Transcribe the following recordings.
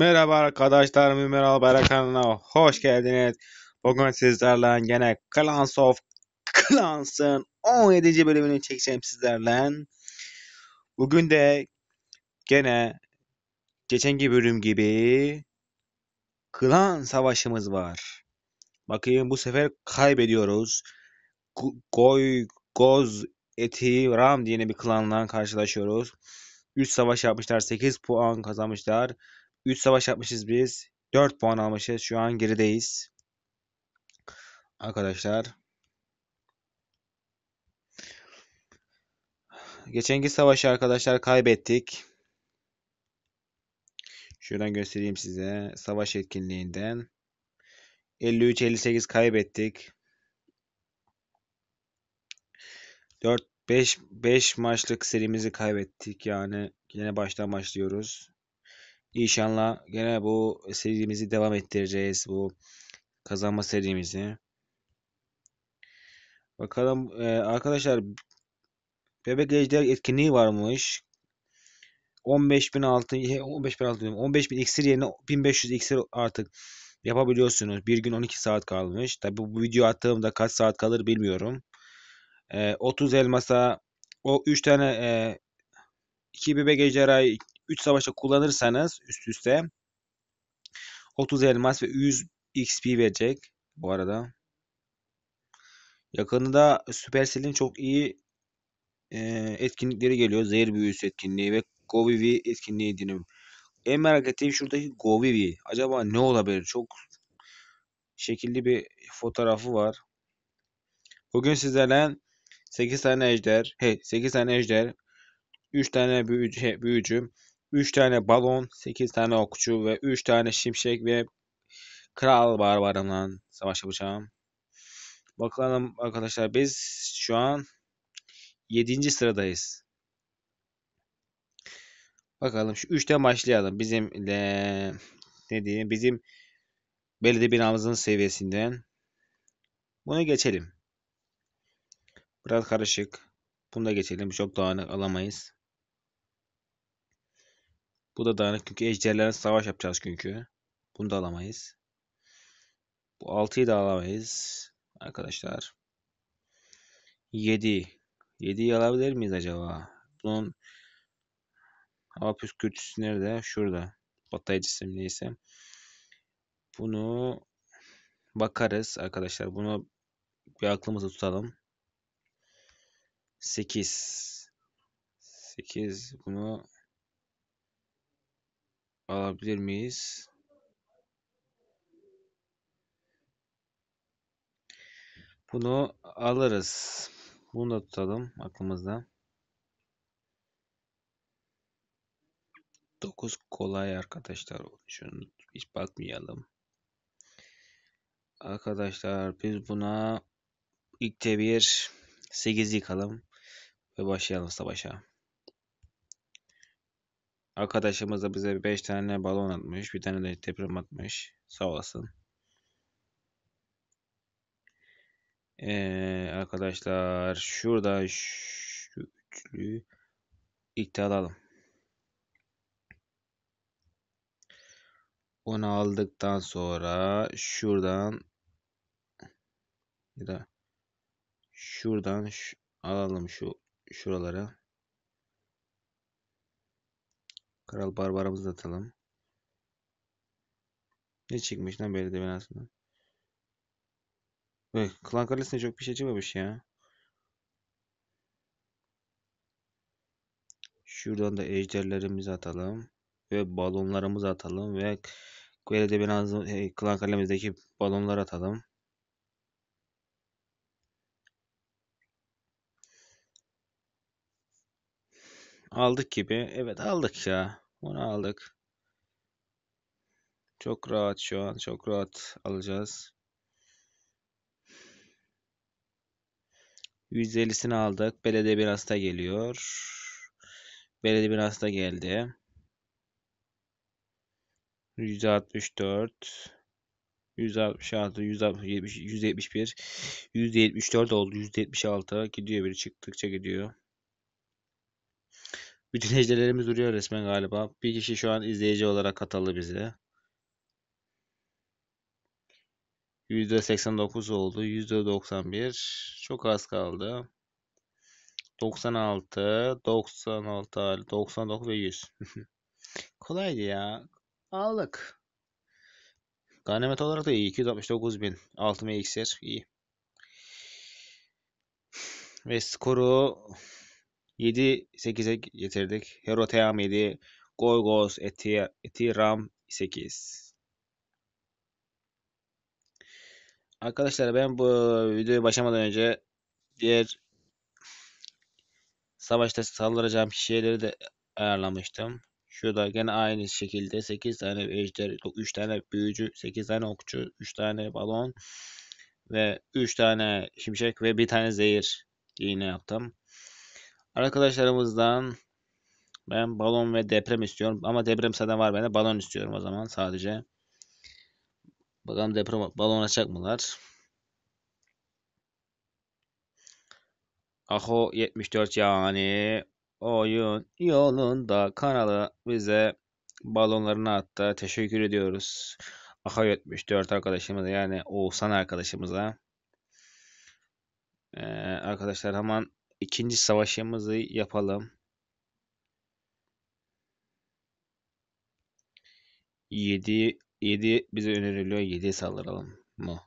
Merhaba arkadaşlar, Mümer Albayrak kanalına hoş geldiniz. Bugün sizlerle gene Clans of Clans'ın 17. bölümünü çekeceğim sizlerle. Bugün de gene geçenki bölüm gibi klan savaşımız var. Bakayım bu sefer kaybediyoruz. Goy Goz Eti Ram diye bir klanla karşılaşıyoruz. 3 savaş yapmışlar. 8 puan kazanmışlar. 3 savaş yapmışız biz. 4 puan almışız. Şu an gerideyiz. Arkadaşlar. Geçenki savaşı arkadaşlar kaybettik. Şuradan göstereyim size. Savaş etkinliğinden. 53-58 kaybettik. 4 5 5 maçlık serimizi kaybettik. Yani yine baştan başlıyoruz. İnşallah gene bu serimizi devam ettireceğiz. Bu kazanma serimizi. Bakalım e, arkadaşlar Bebek Ejder etkinliği varmış. 15.000 altın 15.000 altın 15.000 iksir yerine 1500 iksir artık yapabiliyorsunuz. Bir gün 12 saat kalmış. Tabi bu video attığımda kaç saat kalır bilmiyorum. E, 30 elmasa o 3 tane e, 2 bebek ejderhayı 3 savaşa kullanırsanız üst üste 30 elmas ve 100 XP verecek bu arada. Yakında Supercell'in çok iyi e, etkinlikleri geliyor. Zehir büyüsü etkinliği ve Govivi etkinliği dinim. En merak ettiğim şuradaki Govivi. Acaba ne olabilir? Çok şekilli bir fotoğrafı var. Bugün sizlerle 8 tane ejder, hey 8 tane ejder, 3 tane büyücü, büyücü 3 tane balon, 8 tane okçu ve 3 tane şimşek ve kral barbarımla savaş yapacağım. Bakalım arkadaşlar biz şu an 7. sıradayız. Bakalım şu 3'ten başlayalım. Bizim de, ne diyeyim bizim belediye binamızın seviyesinden. Bunu geçelim. Biraz karışık. Bunu da geçelim. Çok dağınık alamayız. Bu da dağınık çünkü ejderlerle savaş yapacağız çünkü. Bunu da alamayız. Bu 6'yı da alamayız. Arkadaşlar. 7. 7'yi alabilir miyiz acaba? Bunun hava püskürtüsü nerede? Şurada. Patlayıcısı neyse. Bunu bakarız arkadaşlar. Bunu bir aklımızda tutalım. 8. 8 bunu alabilir miyiz? Bunu alırız. Bunu da tutalım aklımızda. 9 kolay arkadaşlar. Şunu hiç bakmayalım. Arkadaşlar biz buna ilk bir 8 yıkalım ve başlayalım savaşa. Arkadaşımız da bize 5 tane balon atmış. Bir tane de deprem atmış. Sağ olasın. Ee, arkadaşlar şuradan şu üçlü ilk alalım. Onu aldıktan sonra şuradan ya da şuradan alalım şu şuralara. Kral barbarımızı atalım. Ne çıkmış lan belediye binasından? Bak klan kalesine çok bir şey çıkmamış ya. Şuradan da ejderlerimizi atalım. Ve balonlarımızı atalım. Ve belediye binası, klan kalemizdeki balonları atalım. aldık gibi. Evet aldık ya. bunu aldık. Çok rahat şu an. Çok rahat alacağız. 150'sini aldık. Belediye bir hasta geliyor. Belediye bir hasta geldi. 164 166 170 171 174 oldu. 176 gidiyor biri çıktıkça gidiyor. Bütün ejderlerimiz duruyor resmen galiba. Bir kişi şu an izleyici olarak katıldı bize. %89 oldu. %91. Çok az kaldı. 96, 96, 99 ve 100. Kolaydı ya. Aldık. Ganimet olarak da iyi. 269 bin. Altın iksir. iyi. Ve skoru 7-8'e getirdik. Heroteam 7, Goygos, Etiram 8. Arkadaşlar ben bu videoyu başlamadan önce diğer savaşta saldıracağım kişileri de ayarlamıştım. Şurada gene aynı şekilde 8 tane ejder, 3 tane büyücü, 8 tane okçu, 3 tane balon ve 3 tane şimşek ve bir tane zehir iğne yaptım. Arkadaşlarımızdan ben balon ve deprem istiyorum. Ama deprem zaten var bende. Balon istiyorum o zaman sadece. Bakalım deprem balon açacak mılar? Aho 74 yani oyun yolunda kanalı bize balonlarını attı. Teşekkür ediyoruz. Aho 74 arkadaşımıza yani Oğuzhan arkadaşımıza. Ee, arkadaşlar hemen İkinci savaşımızı yapalım. 7 7 bize öneriliyor. 7'ye saldıralım mı?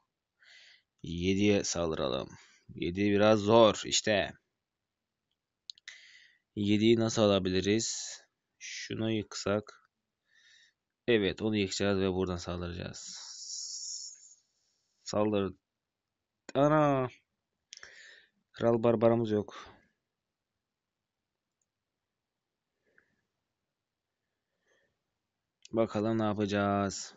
7'ye saldıralım. 7 biraz zor işte. 7'yi nasıl alabiliriz? Şunu yıksak. Evet onu yıkacağız ve buradan saldıracağız. Saldır. Ana. Kral Barbara'mız yok. Bakalım ne yapacağız.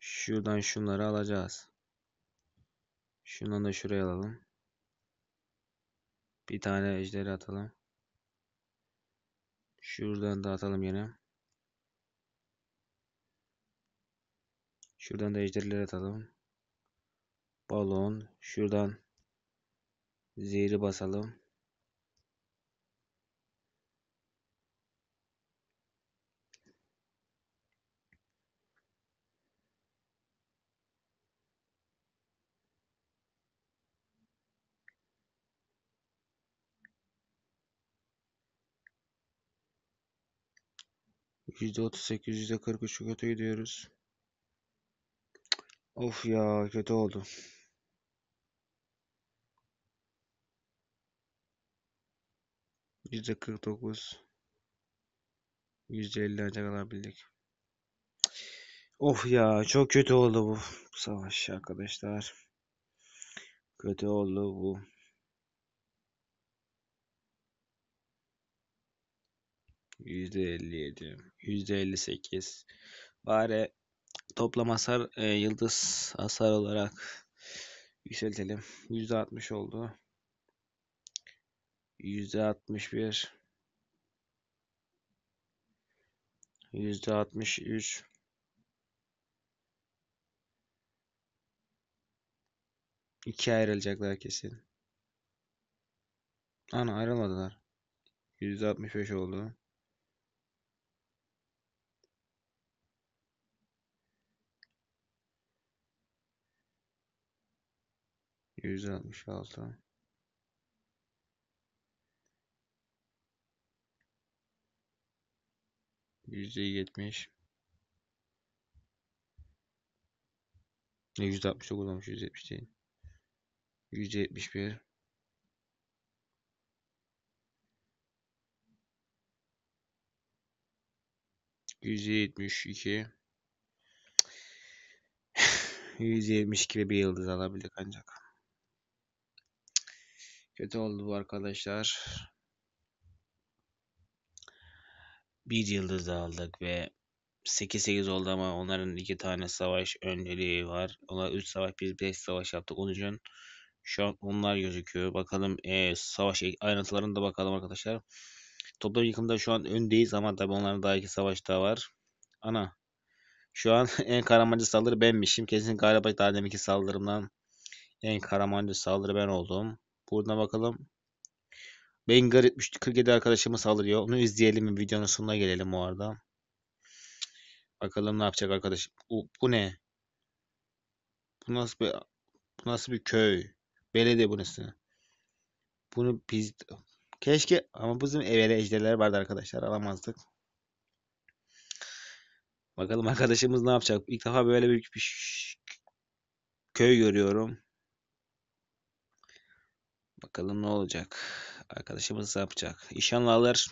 Şuradan şunları alacağız. Şundan da şuraya alalım. Bir tane ejderi atalım. Şuradan da atalım yine. Şuradan da ejderleri atalım. Balon. Şuradan Zehri basalım. %38, %43 kötü gidiyoruz. Of ya kötü oldu. %49 %50 kadar bildik. Of ya çok kötü oldu bu savaş arkadaşlar. Kötü oldu bu. %57, %58. Bari toplam hasar e, yıldız hasar olarak yükseltelim. %60 oldu. %61, altmış bir ayrılacaklar kesin ana ayrılmadılar %65 oldu %66. altmış %70 ne %69 olmuş %70 değil. %71 %72 %72 ve bir yıldız alabildik ancak. Kötü oldu bu arkadaşlar. bir yıldız aldık ve 8-8 oldu ama onların iki tane savaş önceliği var. Onlar 3 savaş biz 5 savaş yaptık. Onun için şu an onlar gözüküyor. Bakalım e, savaş ayrıntılarını da bakalım arkadaşlar. Toplam yıkımda şu an öndeyiz ama tabi onların daha iki savaş daha var. Ana şu an en karamancı saldırı benmişim. Kesin galiba daha deminki saldırımdan en karamancı saldırı ben oldum. Buradan bakalım. Bengar 347 arkadaşımı saldırıyor. Onu izleyelim mi? Videonun sonuna gelelim o arada. Bakalım ne yapacak arkadaş. Bu, bu ne? Bu nasıl bir bu nasıl bir köy? Belediye burası. Bunu biz keşke ama bizim evvela ejderler vardı arkadaşlar. Alamazdık. Bakalım arkadaşımız ne yapacak? İlk defa böyle büyük bir köy görüyorum. Bakalım ne olacak. Arkadaşımız ne yapacak? İnşallah alır.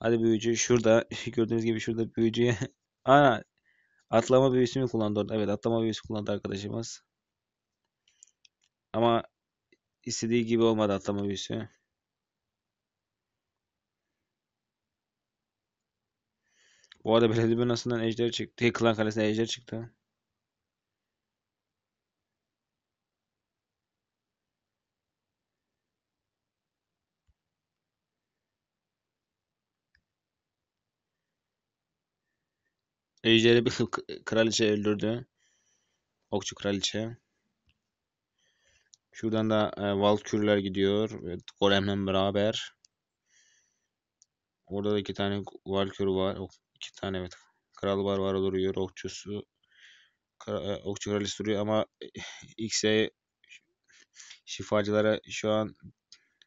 Hadi büyücü şurada. Gördüğünüz gibi şurada büyücüye. Aa, Atlama büyüsü mü kullandı orada? Evet atlama büyüsü kullandı arkadaşımız. Ama istediği gibi olmadı atlama büyüsü. Bu arada belediye binasından ejder çıktı. Klan kalesine ejder çıktı. Ejderi bir kraliçe öldürdü. Okçu kraliçe. Şuradan da e, Valkürler gidiyor. Evet, Golem'le beraber. Orada da iki tane Valkür var. Ok, iki tane evet. Kral var var duruyor. Okçusu kra, e, okçu kraliçe duruyor ama e, X'e şifacılara şu an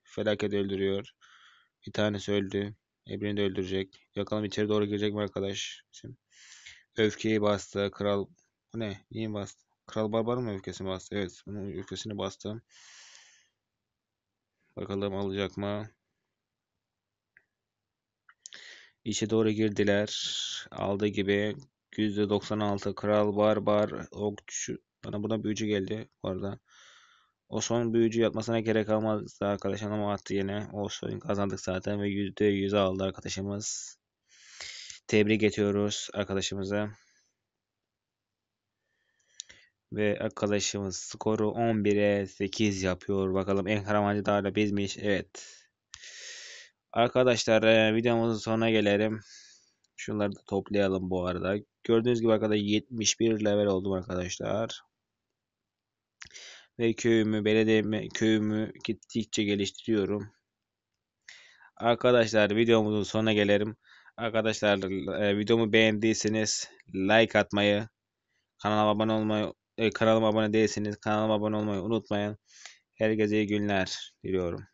felaket öldürüyor. Bir tanesi öldü. Ebrini de öldürecek. Yakalım içeri doğru girecek mi arkadaş? Şimdi öfkeyi bastı. Kral bu ne? Niye bastı? Kral Barbar mı öfkesini bastı? Evet. Bunun öfkesini bastı. Bakalım alacak mı? İçe doğru girdiler. Aldığı gibi %96 Kral Barbar Okçu. Bana buna büyücü geldi bu arada. O son büyücü yapmasına gerek kalmazdı arkadaşım ama attı yine. O son kazandık zaten ve %100 aldı arkadaşımız. Tebrik ediyoruz arkadaşımıza. Ve arkadaşımız skoru 11'e 8 yapıyor. Bakalım en karamancı daha da bizmiş. Evet. Arkadaşlar e, videomuzun sonuna gelelim. Şunları da toplayalım bu arada. Gördüğünüz gibi arkadaşlar 71 level oldum arkadaşlar. Ve köyümü, belediye köyümü gittikçe geliştiriyorum. Arkadaşlar videomuzun sonuna gelelim. Arkadaşlar e, videomu beğendiyseniz like atmayı, kanala abone olmayı, e, kanalıma abone değilseniz kanalıma abone olmayı unutmayın. Herkese iyi günler diliyorum.